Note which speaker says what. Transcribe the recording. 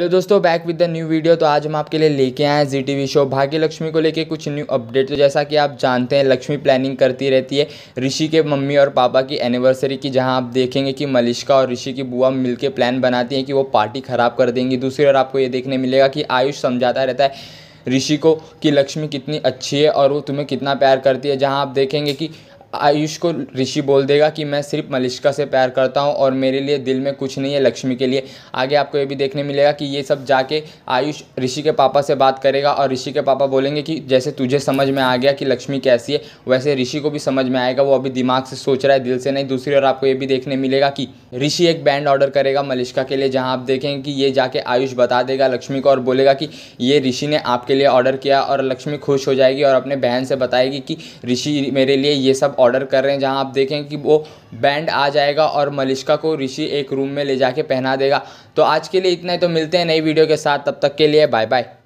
Speaker 1: hello दोस्तों back with the new video तो आज हम आपके लिए लेके आए हैं जी टी वी शो भाग्य लक्ष्मी को लेके कुछ न्यू अपडेट तो जैसा कि आप जानते हैं लक्ष्मी प्लानिंग करती रहती है ऋषि के मम्मी और पापा की एनिवर्सरी की जहां आप देखेंगे कि मलिश्का और ऋषि की बुआ मिलके प्लान बनाती हैं कि वो पार्टी ख़राब कर देंगी दूसरी ओर आपको ये देखने मिलेगा कि आयुष समझाता रहता है ऋषि को कि लक्ष्मी कितनी अच्छी है और वो तुम्हें कितना प्यार करती है जहाँ आप देखेंगे कि आयुष को ऋषि बोल देगा कि मैं सिर्फ मलिश्का से प्यार करता हूँ और मेरे लिए दिल में कुछ नहीं है लक्ष्मी के लिए आगे आपको ये भी देखने मिलेगा कि ये सब जाके आयुष ऋषि के पापा से बात करेगा और ऋषि के पापा बोलेंगे कि जैसे तुझे समझ में आ गया कि लक्ष्मी कैसी है वैसे ऋषि को भी समझ में आएगा वो अभी दिमाग से सोच रहा है दिल से नहीं दूसरी ओर आपको ये भी देखने मिलेगा कि ऋषि एक बैंड ऑर्डर करेगा मलिश्का के लिए जहाँ आप देखेंगे कि ये जाके आयुष बता देगा लक्ष्मी को और बोलेगा कि ये ऋषि ने आपके लिए ऑर्डर किया और लक्ष्मी खुश हो जाएगी और अपने बहन से बताएगी कि ऋषि मेरे लिए ये सब ऑर्डर कर रहे हैं जहाँ आप देखें कि वो बैंड आ जाएगा और मलिश्का को ऋषि एक रूम में ले जाके पहना देगा तो आज के लिए इतना ही तो मिलते हैं नई वीडियो के साथ तब तक के लिए बाय बाय